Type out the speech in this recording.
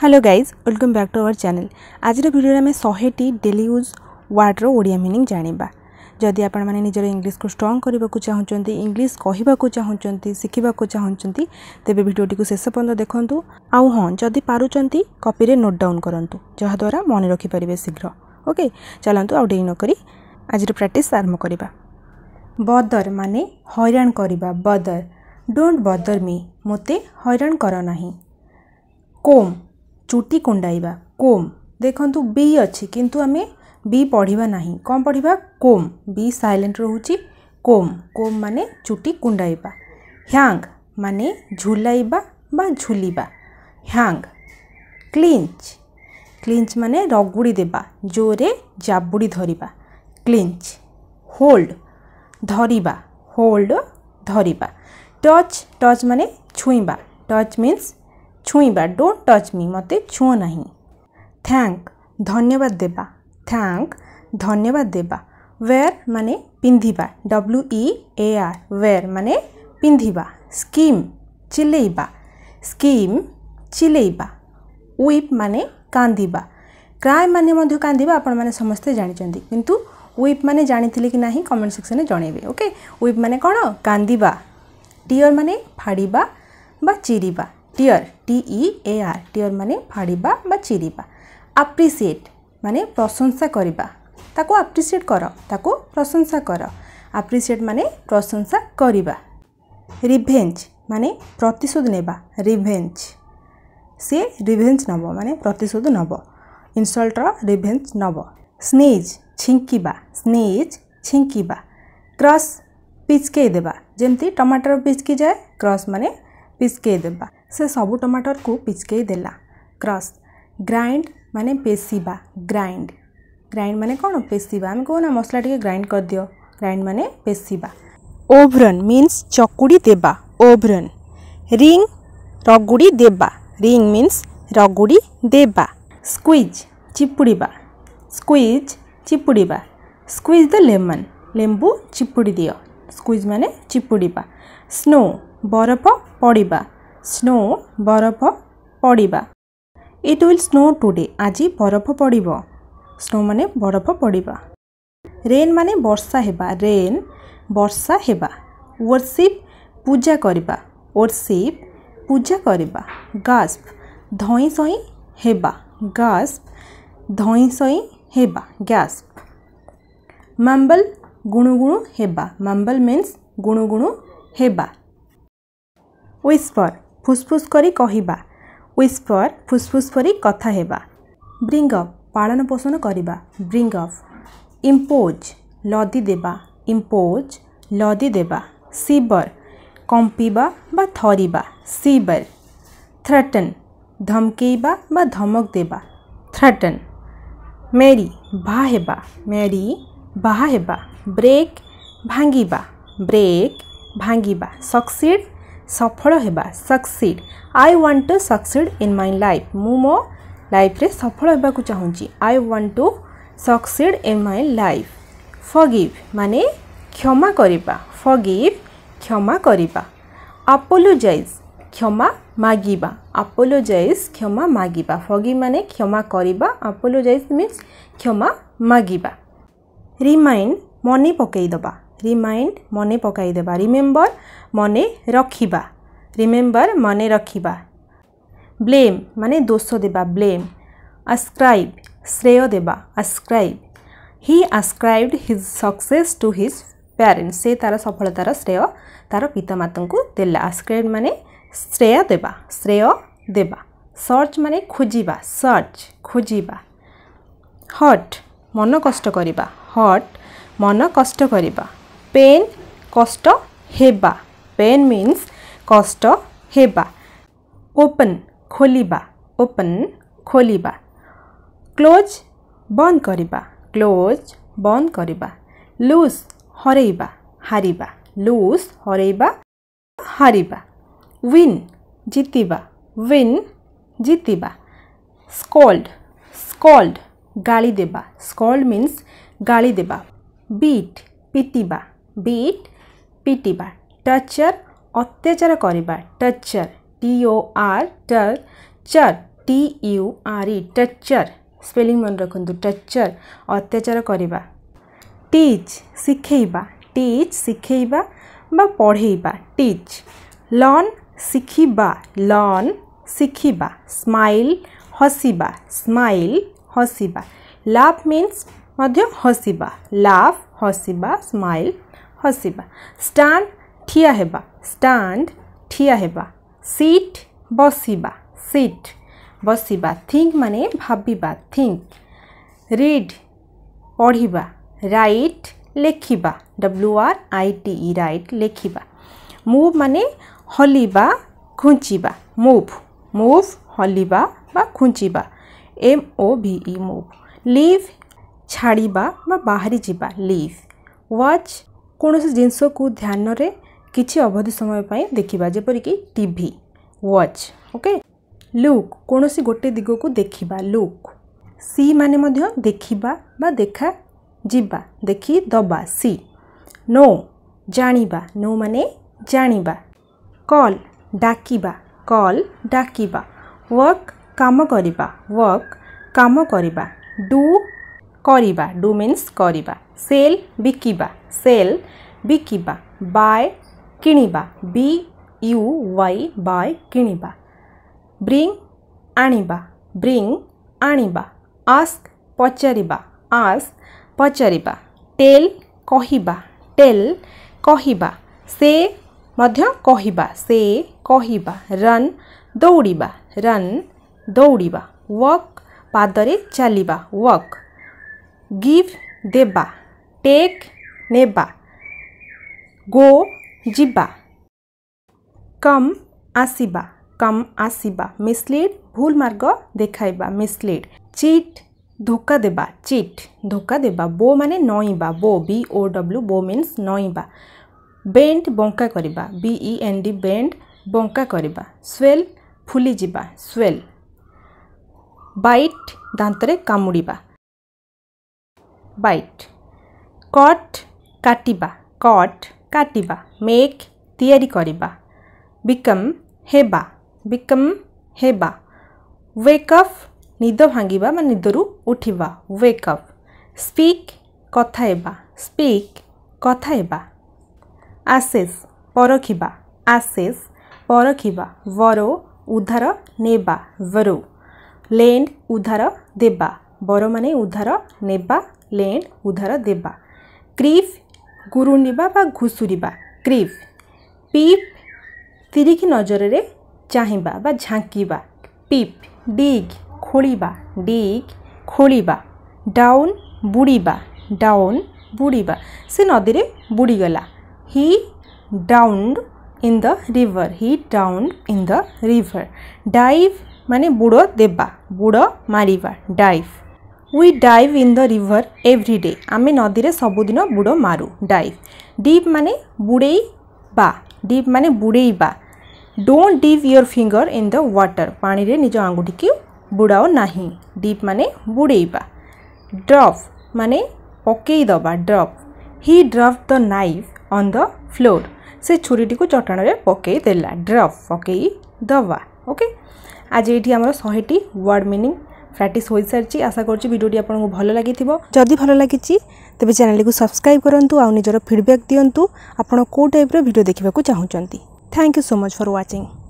hello guys welcome back to our channel ଆଜିର ଭିଡ଼ିଓରେ ଆମେ ଶହେଟି ଡେଲି ୟୁଜ୍ ୱାର୍ଡ଼ର ଓଡ଼ିଆ ମିନିଂ ଜାଣିବା ଯଦି ଆପଣମାନେ ନିଜର ଇଂଲିଶକୁ ଷ୍ଟ୍ରଙ୍ଗ କରିବାକୁ ଚାହୁଁଛନ୍ତି ଇଂଲିଶ କହିବାକୁ ଚାହୁଁଛନ୍ତି ଶିଖିବାକୁ ଚାହୁଁଛନ୍ତି ତେବେ ଭିଡ଼ିଓଟିକୁ ଶେଷ ପର୍ଯ୍ୟନ୍ତ ଦେଖନ୍ତୁ ଆଉ ହଁ ଯଦି ପାରୁଛନ୍ତି କପିରେ ନୋଟ୍ ଡାଉନ୍ କରନ୍ତୁ ଯାହାଦ୍ୱାରା ମନେ ରଖିପାରିବେ ଶୀଘ୍ର ଓକେ ଚାଲନ୍ତୁ ଆଉ ଡେରି ନକରି ଆଜିର ପ୍ରାକ୍ଟିସ୍ ଆରମ୍ଭ କରିବା ବଦର ମାନେ ହଇରାଣ କରିବା ବଦର ଡୋଣ୍ଟ ବଦର ମି ମୋତେ ହଇରାଣ କର ନାହିଁ କୋମ୍ ଚୁଟି କୁଣ୍ଡାଇବା କୋମ୍ ଦେଖନ୍ତୁ ବି ଅଛି କିନ୍ତୁ ଆମେ ବି ପଢ଼ିବା ନାହିଁ କ'ଣ ପଢ଼ିବା କୋମ୍ ବି ସାଇଲେଣ୍ଟ ରହୁଛି କୋମ୍ କୋମ୍ ମାନେ ଚୁଟି କୁଣ୍ଡାଇବା ହ୍ୟାଙ୍ଗ ମାନେ ଝୁଲାଇବା ବା ଝୁଲିବା ହ୍ୟାଙ୍ଗ କ୍ଲିଞ୍ଚ କ୍ଲିଞ୍ଚ ମାନେ ରଗୁଡ଼ି ଦେବା ଜୋରେ ଜାବୁଡ଼ି ଧରିବା କ୍ଲିଞ୍ଚ ହୋଲ୍ଡ ଧରିବା ହୋଲ୍ଡ ଧରିବା ଟଚ୍ ଟଚ୍ ମାନେ ଛୁଇଁବା ଟଚ୍ ମିନ୍ସ ছুঁইবা ডোন্ট ଟଚ୍ ମି ମୋତେ ଛୁଅଁ ନାହିଁ থ্যাঙ্ক ধন্যবাদ দেবা থ্যাঙ্ক ধন্যবাদ দেবা ওয়ের মানে পিঁধিবা ডব্লু ই ଏ ଆର୍ ୱେର୍ ମାନେ ପିନ୍ଧିବା ସ୍କିମ୍ ଚିଲେଇବା ସ୍କିମ୍ ଚିଲେଇବା ୱିପ୍ ମାନେ କାନ୍ଦିବା କ୍ରାଏ ମାନେ ମଧ୍ୟ କାନ୍ଦିବା ଆପଣମାନେ ସମସ୍ତେ ଜାଣିଛନ୍ତି କିନ୍ତୁ ୱିପ୍ ମାନେ ଜାଣିଥିଲେ କି ନାହିଁ କମେଣ୍ଟ ସେକ୍ସନ୍ରେ ଜଣାଇବେ ଓକେ ୱିପ୍ ମାନେ କ'ଣ କାନ୍ଦିବା ଟିୟର୍ ମାନେ ଫାଡ଼ିବା ବା ଚିରିବା টিয়ার টি ই এ আর টিয়ার মানে ফাড়িবা বা চিরিবা আপ্রিসিয়েট মানে প্রশংসা করিবা তাকে আপ্রিসিয়েট কর তাকে প্রশংসা কর আপ্রিসিয়েট মানে প্রশংসা করিবা রিভেঞ্জ মানে প্রতিশোধ নেবা রিভেঞ্জ সে রিভেঞ্জ নব মানে প্রতিশোধ নব ইনসল্টর রিভেঞ্জ নব স্নেজ ଛିଙ୍କିବା ସ୍ନେଜ୍ ଛିଙ୍କିବା କ୍ରସ୍ ପିଚକେଇ ଦେବା ଯେମିତି ଟମାଟର ପିଚକି ଯାଏ କ୍ରସ୍ ମାନେ ପିଚକେଇ ଦେବା ସେ ସବୁ ଟମାଟରକୁ ପିଚକେଇ ଦେଲା କ୍ରସ୍ ଗ୍ରାଇଣ୍ଡ ମାନେ ପେଶିବା ଗ୍ରାଇଣ୍ଡ ଗ୍ରାଇଣ୍ଡ ମାନେ କ'ଣ ପେଶିବା ଆମେ କହୁନା ମସଲା ଟିକେ ଗ୍ରାଇଣ୍ଡ କରିଦିଅ ଗ୍ରାଇଣ୍ଡ ମାନେ ପେଶିବା ଓଭ୍ରନ୍ ମିନ୍ସ ଚକୁଡ଼ି ଦେବା ଓଭ୍ରନ୍ ରିଙ୍ଗ ରଗୁଡ଼ି ଦେବା ରିଙ୍ଗ ମିନ୍ସ ରଗୁଡ଼ି ଦେବା ସ୍କୁଇଜ୍ ଚିପୁଡ଼ିବା ସ୍କୁଇଜ୍ ଚିପୁଡ଼ିବା ସ୍କୁଇଜ୍ ଦ ଲେମନ୍ ଲେମ୍ବୁ ଚିପୁଡ଼ି ଦିଅ ସ୍କୁଇଜ୍ ମାନେ ଚିପୁଡ଼ିବା ସ୍ନୋ ବରଫ ପଡ଼ିବା স্নো বরফ পড়া ইট উইল স্নো টুডে আজি বরফ পড়ব স্নো মানে বরফ পড়া রেন মানে বর্ষা হওয়া রেন বর্ষা হওয়া ওয়ার্শিপ পূজা করা ওয়ার্শিপ পূজা করা গাস্প ধঁ সই হওয়া গাস্প ধঁ সই হওয়া গ্যাস্প মাম্বল গুণুগুণু হওয়া মাম্বল মিন্স গুণুগুণু হওয়া উইসপর ଫୁସ୍ଫୁସ୍ କରି କହିବା ୱିସ୍ପର୍ ଫୁସ୍ଫୁସ୍ କରି କଥା ହେବା ବ୍ରିଙ୍ଗ ଅପ୍ ପାଳନ ପୋଷଣ କରିବା ବ୍ରିଙ୍ଗ ଅପ୍ ଇମ୍ପୋଜ୍ ଲଦି ଦେବା ଇମ୍ପୋଜ୍ ଲଦି ଦେବା ସିବର୍ କମ୍ପିବା ବା ଥରିବା ସିବର୍ ଥ୍ରଟନ୍ ଧମକେଇବା ବା ଧମକ ଦେବା ଥ୍ରଟନ୍ ମେରି ବାହା ହେବା ମେରି ବାହା ହେବା ବ୍ରେକ୍ ଭାଙ୍ଗିବା ବ୍ରେକ୍ ଭାଙ୍ଗିବା ସକ୍ସିଡ୍ সফল হওয়া succeed I want to succeed in my life মু মো লাইফে সফল হওয়া চাহুছি I want to succeed in my life forgive মানে ক্ষমা করা ফগিভ ক্ষমা করা ଆପୋଲୋଜାଇଜ୍ କ୍ଷମା ମାଗିବା ଆପୋଲୋଜାଇଜ୍ କ୍ଷମା ମାଗିବା ଫଗି ମାନେ କ୍ଷମା କରିବା ଆପୋଲୋଜାଇଜ୍ ମିନ୍ସ କ୍ଷମା ମାଗିବା ରିମାଇଣ୍ଡ ମନେ ପକାଇଦେବା রিমাইন্ড মনে পকাই দেবা রিমেম্বর মনে রক্ষিবা রিমেম্বর মনে রক্ষিবা ব্লেম মানে দোষ দেবা ব্লেম আসক্রাইব শ্রেয় দেবা ascribe he ascribed his success to his parents সে তার সফলতার শ্রেয় তার পিতামাতাଙ୍କୁ দেলা আসক্রাইব মানে শ্রেয় দেবা শ্রেয় দেবা সর্চ মানে খোঁজিবা সর্চ খোঁজিবা হট মন কষ্ট করিবা হট মন কষ্ট করিবা পেন কষ্ট হেবা পেন মিন্স কষ্ট হেবা ওপেন খোলিবা ওপেন খোলিবা ক্লোজ বন্ধ করিবা ক্লোজ বন্ধ করিবা লুজ হরাইবা হারিবা লুজ হরাইবা হারিবা উইন জিতিবা উইন জিতিবা স্কল্ড স্কল্ড গালি দেবা স্কল্ড মিন্স গালি দেবা বিট পিটিবা বিট পিটিবা টর্চার অত্যাচার করা torture T O R torture T U R E torture spelling মনে রাখতু টর্চার অত্যাচার করা টিচ শিখেবা টিচ শিখেবা বা পড়েবা টিচ লন শিখিবা লন শিখিবা স্মাইল হসিবা স্মাইল হসিবা লাভ মিন্স ମଧ୍ୟ ହସିବା ଲାଫ୍ ହସିବା ସ୍ମାଇଲ୍ बसवा स्टाण ठिया है स्टाण ठिया है सीट बसवा सीट बसवा थिंक माने भाविबा थिंक रीड पढ़वा राइट लेखिबा W R I T write लेखिबा मूव माने हलिबा घुंचा मूव मूव हलिबा घुंचा M O V E move leave छाड़ बाहरी जीवा लिव व्च କୌଣସି ଜିନିଷକୁ ଧ୍ୟାନରେ କିଛି ଅବଧି ସମୟ ପାଇଁ ଦେଖିବା ଯେପରିକି ଟିଭି ୱାଚ୍ ଓକେ ଲୁକ୍ କୌଣସି ଗୋଟେ ଦିଗକୁ ଦେଖିବା ଲୁକ୍ ସି ମାନେ ମଧ୍ୟ ଦେଖିବା ବା ଦେଖା ଯିବା ଦେଖି ଦେବା ସି ନୋ ଜାଣିବା ନୋ ମାନେ ଜାଣିବା କଲ୍ ଡାକିବା କଲ୍ ଡାକିବା ୱାର୍କ କାମ କରିବା ୱାର୍କ କାମ କରିବା ଡୁ କରିବା ଡୁ ମିନ୍ସ କରିବା सेल बिकिबा सेल बिकिबा बाय किणवा बी यू वाई बाय किणवा ब्रिंग आणवा ब्रिंग आणवा आस्क पचार आस्क पचार टेल कह टेल कह से कह से कह रन दौड़ा रन दौड़ा वक् पादर चल वक् गिव देबा टेक नेबा गो जिब्बा कम आसवा कम आसवा मिसलिड भूल मार्ग देखाइबा मिसलीड चिट धोका देवा चिट धोका देवा बो माने नईबा bow B O W bow means नईबा बेंड बंका करवा बीई एन डी बेंड बंका करवा स्वेल फुली जीवा स्वेल बाइट दांतरे कामुड़ीबा बाइट कट काटा कट काटा मेक या बिकम हेबा बिकम हेबा वेकअप निद भांग निदर उठवा वेकअप स्पीक कथा स्पीक कथा आसेस परखा आसेस परखा वरो उधार नेबा वरो लेंड उधार देबा बर मान उधार नेबा लेंड उधार देबा ক্রিফ গুরু নিবা বা ঘুষুরিবা ক্রিফ পিপ তিরিখি নজরে চাহিবা বা ঝাঁকিবা পিপ ডিগ খোলিবা ডিগ খোলিবা ডাউন বুড়িবা ডাউন বুড়িবা সে নদীরে বুড়িগলা he drowned in the river he drowned in the river dive মানে বুড়ো দেবা বুড়ো মারিবা dive we dive in the river every day আমি নদীরে সবুদিন বুড়ো মারু ডাইভ ডিপ মানে বুড়েই বা ডিপ মানে বুড়েই বা don't dip your finger in the water পাণিরে নিজ আঙ্গুঠিকে বুড়াও না ডিপ মানে বুড়েইবা ড্রপ মানে পকেই দেবা drop he drop the knife on the floor সে ছুরিটিকে চটাণরে পকেই দেলা ড্রপ পকেই দেবা ওকে আজ এটি আমার শহেটি ওয়ার্ড মিনিং ପ୍ରାକ୍ଟିସ୍ ହୋଇସାରିଛି ଆଶା କରୁଛି ଭିଡ଼ିଓଟି ଆପଣଙ୍କୁ ଭଲ ଲାଗିଥିବ ଯଦି ଭଲ ଲାଗିଛି ତେବେ ଚ୍ୟାନେଲ୍କୁ ସବସ୍କ୍ରାଇବ୍ କରନ୍ତୁ ଆଉ ନିଜର ଫିଡ଼ବ୍ୟାକ୍ ଦିଅନ୍ତୁ ଆପଣ କେଉଁ ଟାଇପ୍ର ଭିଡ଼ିଓ ଦେଖିବାକୁ ଚାହୁଁଛନ୍ତି thank you so much for watching